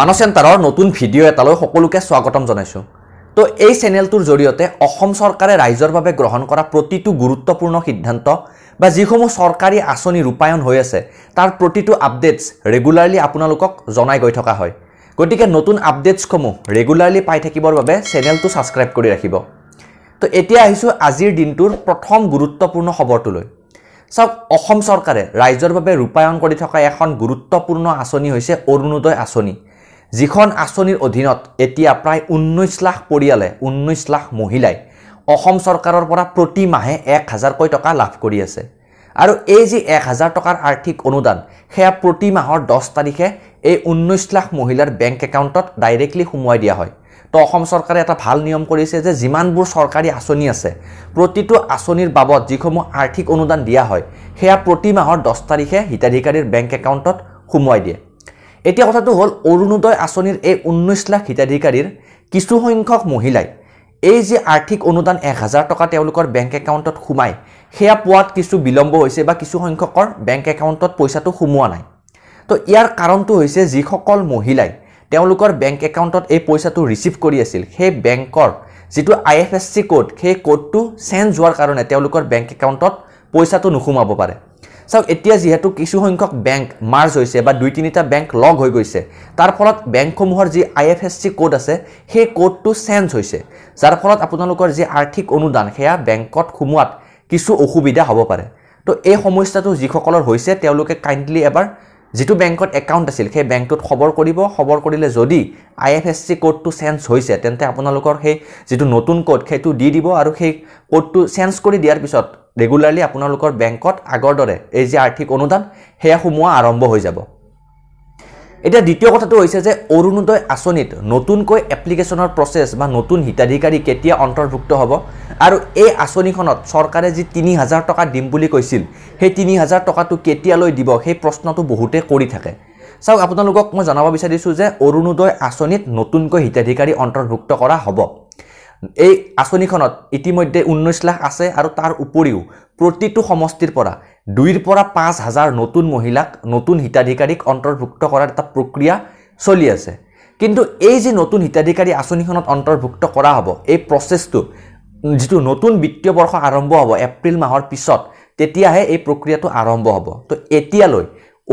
মানস চেণ্টাৰৰ নতুন ভিডিঅ' এটালৈ সকলোকে স্বাগতম জনাইছোঁ তো এই চেনেলটোৰ জৰিয়তে অসম চৰকাৰে ৰাইজৰ বাবে গ্ৰহণ কৰা প্ৰতিটো গুৰুত্বপূৰ্ণ সিদ্ধান্ত বা যিসমূহ চৰকাৰী আঁচনি ৰূপায়ণ হৈ আছে তাৰ প্ৰতিটো আপডেটছ ৰেগুলাৰলি আপোনালোকক জনাই গৈ থকা হয় গতিকে নতুন আপডেটছসমূহ ৰেগুলাৰলি পাই থাকিবৰ বাবে চেনেলটো ছাবস্ক্ৰাইব কৰি ৰাখিব তো এতিয়া আহিছোঁ আজিৰ দিনটোৰ প্ৰথম গুৰুত্বপূৰ্ণ খবৰটোলৈ চাওক অসম চৰকাৰে ৰাইজৰ বাবে ৰূপায়ণ কৰি থকা এখন গুৰুত্বপূৰ্ণ আঁচনি হৈছে অৰুণোদয় আঁচনি যিখন আঁচনিৰ অধীনত এতিয়া প্ৰায় ঊনৈছ লাখ পৰিয়ালে ঊনৈছ লাখ মহিলাই অসম চৰকাৰৰ পৰা প্ৰতি মাহে এক হাজাৰকৈ টকা লাভ কৰি আছে আৰু এই যি এক হাজাৰ টকাৰ আৰ্থিক অনুদান সেয়া প্ৰতি মাহৰ দহ তাৰিখে এই ঊনৈছ লাখ মহিলাৰ বেংক একাউণ্টত ডাইৰেক্টলি সোমোৱাই দিয়া হয় তো অসম চৰকাৰে এটা ভাল নিয়ম কৰিছে যে যিমানবোৰ চৰকাৰী আঁচনি আছে প্ৰতিটো আঁচনিৰ বাবদ যিসমূহ আৰ্থিক অনুদান দিয়া হয় সেয়া প্ৰতি মাহৰ দহ তাৰিখে হিতাধিকাৰীৰ বেংক একাউণ্টত সোমোৱাই দিয়ে এতিয়া কথাটো হ'ল অৰুণোদয় আঁচনিৰ এই ঊনৈছ লাখ হিতাধিকাৰীৰ কিছুসংখ্যক মহিলাই এই যি আৰ্থিক অনুদান এক হাজাৰ টকা তেওঁলোকৰ বেংক একাউণ্টত সোমায় সেয়া পোৱাত কিছু বিলম্ব হৈছে বা কিছুসংখ্যকৰ বেংক একাউণ্টত পইচাটো সোমোৱা নাই তো ইয়াৰ কাৰণটো হৈছে যিসকল মহিলাই তেওঁলোকৰ বেংক একাউণ্টত এই পইচাটো ৰিচিভ কৰি আছিল সেই বেংকৰ যিটো I F S C code সেই ক'ডটো চেঞ্জ হোৱাৰ কাৰণে তেওঁলোকৰ বেংক একাউণ্টত পইচাটো নোসোমাব পাৰে চাওক এতিয়া যিহেতু কিছুসংখ্যক বেংক মাৰ্জ হৈছে বা দুই তিনিটা বেংক লগ হৈ গৈছে তাৰ ফলত বেংকসমূহৰ যি I F S C code আছে সেই কোডটো চেঞ্জ হৈছে যাৰ ফলত আপোনালোকৰ যি আৰ্থিক অনুদান সেয়া বেংকত সোমোৱাত কিছু অসুবিধা হ'ব পাৰে তো এই সমস্যাটো যিসকলৰ হৈছে তেওঁলোকে কাইণ্ডলি এবাৰ যিটো বেংকত একাউণ্ট আছিল সেই বেংকটোত খবৰ কৰিব খবৰ কৰিলে যদি আই এফ এছ চি ক'ডটো চেঞ্জ হৈছে তেন্তে আপোনালোকৰ সেই যিটো নতুন ক'ড সেইটো দি দিব আৰু সেই ক'ডটো চেঞ্জ কৰি দিয়াৰ পিছত ৰেগুলাৰলি আপোনালোকৰ বেংকত আগৰ দৰে এই যে আৰ্থিক অনুদান সেয়া সোমোৱা আৰম্ভ হৈ যাব এতিয়া দ্বিতীয় কথাটো হৈছে যে অৰুণোদয় আঁচনিত নতুনকৈ এপ্লিকেশ্যনৰ প্ৰচেছ বা নতুন হিতাধিকাৰী কেতিয়া অন্তৰ্ভুক্ত হ'ব আৰু এই আঁচনিখনত চৰকাৰে যি তিনি হাজাৰ টকা দিম বুলি কৈছিল সেই তিনি হাজাৰ টকাটো কেতিয়ালৈ দিব সেই প্ৰশ্নটো বহুতে কৰি থাকে চাওক আপোনালোকক মই জনাব বিচাৰিছোঁ যে অৰুণোদয় আঁচনিত নতুনকৈ হিতাধিকাৰী অন্তৰ্ভুক্ত কৰা হ'ব এই আঁচনিখনত ইতিমধ্যে ঊনৈছ লাখ আছে আৰু তাৰ উপৰিও প্ৰতিটো সমষ্টিৰ পৰা দুইৰ পৰা পাঁচ হাজাৰ নতুন মহিলাক নতুন হিতাধিকাৰীক অন্তৰ্ভুক্ত কৰাৰ এটা প্ৰক্ৰিয়া চলি আছে কিন্তু এই যি নতুন হিতাধিকাৰী আঁচনিখনত অন্তৰ্ভুক্ত কৰা হ'ব এই প্ৰচেছটো যিটো নতুন বিত্তীয় বৰ্ষ আৰম্ভ হ'ব এপ্ৰিল মাহৰ পিছত তেতিয়াহে এই প্ৰক্ৰিয়াটো আৰম্ভ হ'ব তো এতিয়ালৈ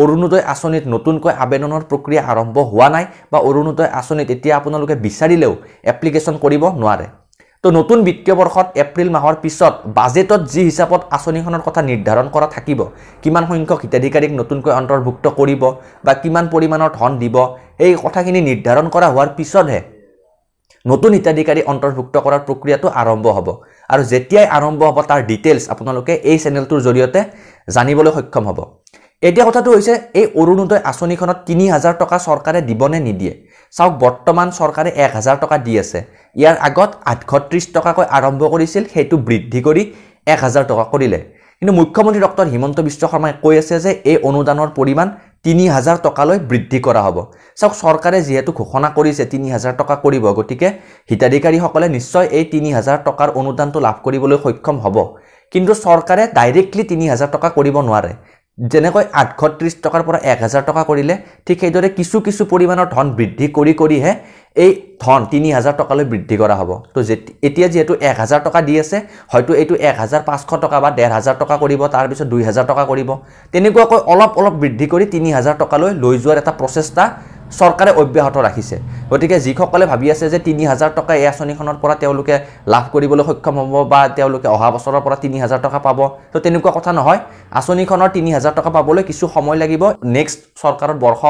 অৰুণোদয় আঁচনিত নতুনকৈ আবেদনৰ প্ৰক্ৰিয়া আৰম্ভ হোৱা নাই বা অৰুণোদয় আঁচনিত এতিয়া আপোনালোকে বিচাৰিলেও এপ্লিকেশ্যন কৰিব নোৱাৰে তো নতুন বিত্তীয় বৰ্ষত এপ্ৰিল মাহৰ পিছত বাজেটত যি হিচাপত আঁচনিখনৰ কথা নিৰ্ধাৰণ কৰা থাকিব কিমান সংখ্যক হিতাধিকাৰীক নতুনকৈ অন্তৰ্ভুক্ত কৰিব বা কিমান পৰিমাণৰ ধন দিব এই কথাখিনি নিৰ্ধাৰণ কৰা হোৱাৰ পিছতহে নতুন হিতাধিকাৰী অন্তৰ্ভুক্ত কৰাৰ প্ৰক্ৰিয়াটো আৰম্ভ হ'ব আৰু যেতিয়াই আৰম্ভ হ'ব তাৰ ডিটেইলছ আপোনালোকে এই চেনেলটোৰ জৰিয়তে জানিবলৈ সক্ষম হ'ব এতিয়া কথাটো হৈছে এই অৰুণোদয় আঁচনিখনত তিনি হাজাৰ টকা চৰকাৰে দিবনে নিদিয়ে চাওক বৰ্তমান চৰকাৰে এক হাজাৰ টকা দি আছে ইয়াৰ আগত আঠশ ত্ৰিছ টকাকৈ আৰম্ভ কৰিছিল সেইটো বৃদ্ধি কৰি এক হাজাৰ টকা কৰিলে কিন্তু মুখ্যমন্ত্ৰী ডক্টৰ হিমন্ত বিশ্ব শৰ্মাই কৈ আছে যে এই অনুদানৰ পৰিমাণ তিনি হাজাৰ টকালৈ বৃদ্ধি কৰা হ'ব চাওক চৰকাৰে যিহেতু ঘোষণা কৰিছে তিনি হাজাৰ টকা কৰিব গতিকে হিতাধিকাৰীসকলে নিশ্চয় এই তিনি হাজাৰ টকাৰ অনুদানটো লাভ কৰিবলৈ সক্ষম হ'ব কিন্তু চৰকাৰে ডাইৰেক্টলি তিনি হাজাৰ টকা কৰিব নোৱাৰে যেনেকৈ আঠশ ত্ৰিছ টকাৰ পৰা এক হাজাৰ টকা কৰিলে ঠিক সেইদৰে কিছু কিছু পৰিমাণৰ ধন বৃদ্ধি কৰি কৰিহে এই ধন তিনি হাজাৰ টকালৈ বৃদ্ধি কৰা হ'ব তো এতিয়া যিহেতু এক হাজাৰ টকা দি আছে হয়তো এইটো এক হাজাৰ পাঁচশ টকা বা ডেৰ হাজাৰ টকা কৰিব তাৰপিছত দুই হাজাৰ টকা কৰিব তেনেকুৱাকৈ অলপ অলপ বৃদ্ধি কৰি তিনি হাজাৰ টকালৈ লৈ যোৱাৰ এটা প্ৰচেষ্টা চৰকাৰে অব্যাহত ৰাখিছে গতিকে যিসকলে ভাবি আছে যে তিনি হাজাৰ টকা এই আঁচনিখনৰ পৰা তেওঁলোকে লাভ কৰিবলৈ সক্ষম হ'ব বা তেওঁলোকে অহা বছৰৰ পৰা তিনি হাজাৰ টকা পাব তো তেনেকুৱা কথা নহয় আঁচনিখনৰ তিনি হাজাৰ টকা পাবলৈ কিছু সময় লাগিব নেক্সট চৰকাৰৰ বৰ্ষ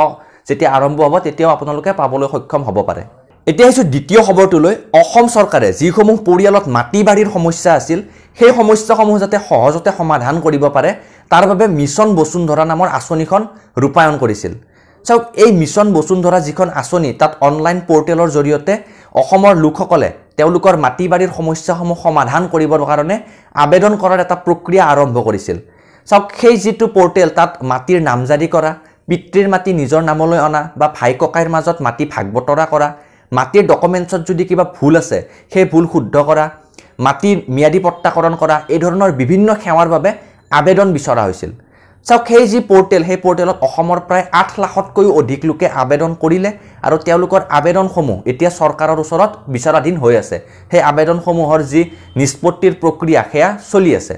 যেতিয়া আৰম্ভ হ'ব তেতিয়াও আপোনালোকে পাবলৈ সক্ষম হ'ব পাৰে এতিয়া আহিছোঁ দ্বিতীয় খবৰটোলৈ অসম চৰকাৰে যিসমূহ পৰিয়ালত মাটি বাৰীৰ সমস্যা আছিল সেই সমস্যাসমূহ যাতে সহজতে সমাধান কৰিব পাৰে তাৰ বাবে মিছন বসুন্ধৰা নামৰ আঁচনিখন ৰূপায়ণ কৰিছিল চাওক এই মিছন বসুন্ধৰা যিখন আঁচনি তাত অনলাইন পৰ্টেলৰ জৰিয়তে অসমৰ লোকসকলে তেওঁলোকৰ মাটি বাৰীৰ সমস্যাসমূহ সমাধান কৰিবৰ কাৰণে আবেদন কৰাৰ এটা প্ৰক্ৰিয়া আৰম্ভ কৰিছিল চাওক সেই যিটো পৰ্টেল তাত মাটিৰ নাম জাৰি কৰা পিতৃৰ মাটি নিজৰ নামলৈ অনা বা ভাই ককাইৰ মাজত মাটি ভাগ বতৰা কৰা মাটিৰ ডকুমেণ্টছত যদি কিবা ভুল আছে সেই ভুল শুদ্ধ কৰা মাটিৰ ম্যাদী প্ৰত্যাকৰণ কৰা এই ধৰণৰ বিভিন্ন সেৱাৰ বাবে আবেদন বিচৰা হৈছিল চাওক সেই যি পৰ্টেল সেই পৰ্টেলত অসমৰ প্ৰায় আঠ লাখতকৈও অধিক লোকে আবেদন কৰিলে আৰু তেওঁলোকৰ আবেদনসমূহ এতিয়া চৰকাৰৰ ওচৰত বিচাৰাধীন হৈ আছে সেই আবেদনসমূহৰ যি নিষ্পত্তিৰ প্ৰক্ৰিয়া সেয়া চলি আছে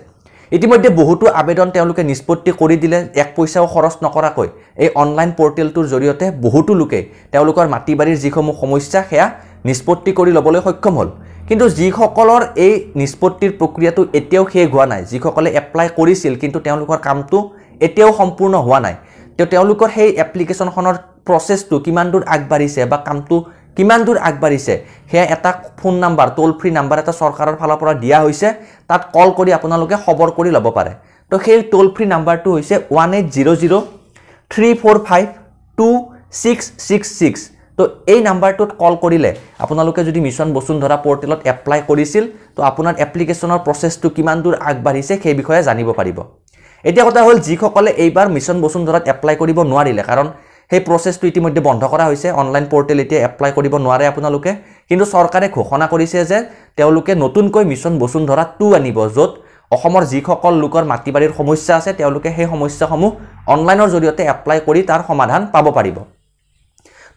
ইতিমধ্যে বহুতো আবেদন তেওঁলোকে নিষ্পত্তি কৰি দিলে এক পইচাও খৰচ নকৰাকৈ এই অনলাইন পৰ্টেলটোৰ জৰিয়তে বহুতো লোকে তেওঁলোকৰ মাটি বাৰীৰ যিসমূহ সমস্যা সেয়া নিষ্পত্তি কৰি ল'বলৈ সক্ষম হ'ল কিন্তু যিসকলৰ এই নিষ্পত্তিৰ প্ৰক্ৰিয়াটো এতিয়াও শেষ হোৱা নাই যিসকলে এপ্লাই কৰিছিল কিন্তু তেওঁলোকৰ কামটো এতিয়াও সম্পূৰ্ণ হোৱা নাই তো তেওঁলোকৰ সেই এপ্লিকেশ্যনখনৰ প্ৰচেছটো কিমান দূৰ আগবাঢ়িছে বা কামটো কিমান দূৰ আগবাঢ়িছে সেয়া এটা phone number toll free number এটা চৰকাৰৰ ফালৰ পৰা দিয়া হৈছে তাত কল কৰি আপোনালোকে খবৰ কৰি ল'ব পাৰে তো সেই টোল ফ্ৰী নাম্বাৰটো হৈছে one eight zero' zero' three four five two six six six তো এই নাম্বাৰটোত কল কৰিলে আপোনালোকে যদি মিছন বসুন্ধৰা পৰ্টেলত এপ্লাই কৰিছিল তো আপোনাৰ এপ্লিকেশ্যনৰ প্ৰচেছটো কিমান দূৰ আগবাঢ়িছে সেই বিষয়ে জানিব পাৰিব এতিয়া কথা হ'ল যিসকলে এইবাৰ মিছন বসুন্ধৰাত এপ্লাই কৰিব নোৱাৰিলে কাৰণ সেই প্ৰচেছটো ইতিমধ্যে বন্ধ কৰা হৈছে অনলাইন পৰ্টেল এতিয়া এপ্লাই কৰিব নোৱাৰে আপোনালোকে কিন্তু চৰকাৰে ঘোষণা কৰিছে যে তেওঁলোকে নতুনকৈ মিছন বসুন্ধৰা টু আনিব য'ত অসমৰ যিসকল লোকৰ মাটি বাৰীৰ সমস্যা আছে তেওঁলোকে সেই সমস্যাসমূহ অনলাইনৰ জৰিয়তে এপ্লাই কৰি তাৰ সমাধান পাব পাৰিব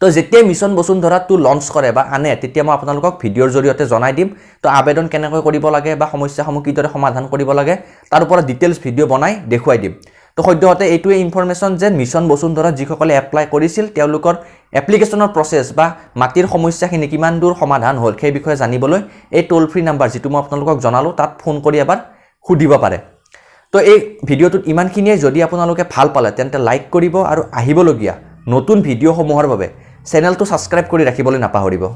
তো যেতিয়াই মিছন বসুন্ধৰাটো লঞ্চ কৰে বা আনে তেতিয়া মই আপোনালোকক ভিডিঅ'ৰ জৰিয়তে জনাই দিম তো আবেদন কেনেকৈ কৰিব লাগে বা সমস্যাসমূহ কিদৰে সমাধান কৰিব লাগে তাৰ ওপৰত ডিটেইলছ ভিডিঅ' বনাই দেখুৱাই দিম তো সদ্যহতে এইটোৱে ইনফৰ্মেশ্যন যে মিছন বসুন্ধৰাত যিসকলে এপ্লাই কৰিছিল তেওঁলোকৰ এপ্লিকেশ্যনৰ প্ৰচেছ বা মাটিৰ সমস্যাখিনি কিমান দূৰ সমাধান হ'ল সেই বিষয়ে জানিবলৈ এই টোল ফ্ৰী নাম্বাৰ যিটো মই আপোনালোকক জনালোঁ তাত ফোন কৰি এবাৰ সুধিব পাৰে তো এই ভিডিঅ'টোত ইমানখিনিয়ে যদি আপোনালোকে ভাল পালে তেন্তে লাইক কৰিব আৰু আহিবলগীয়া নতুন ভিডিঅ'সমূহৰ বাবে চেনেলটো ছাবস্ক্ৰাইব কৰি ৰাখিবলৈ নাপাহৰিব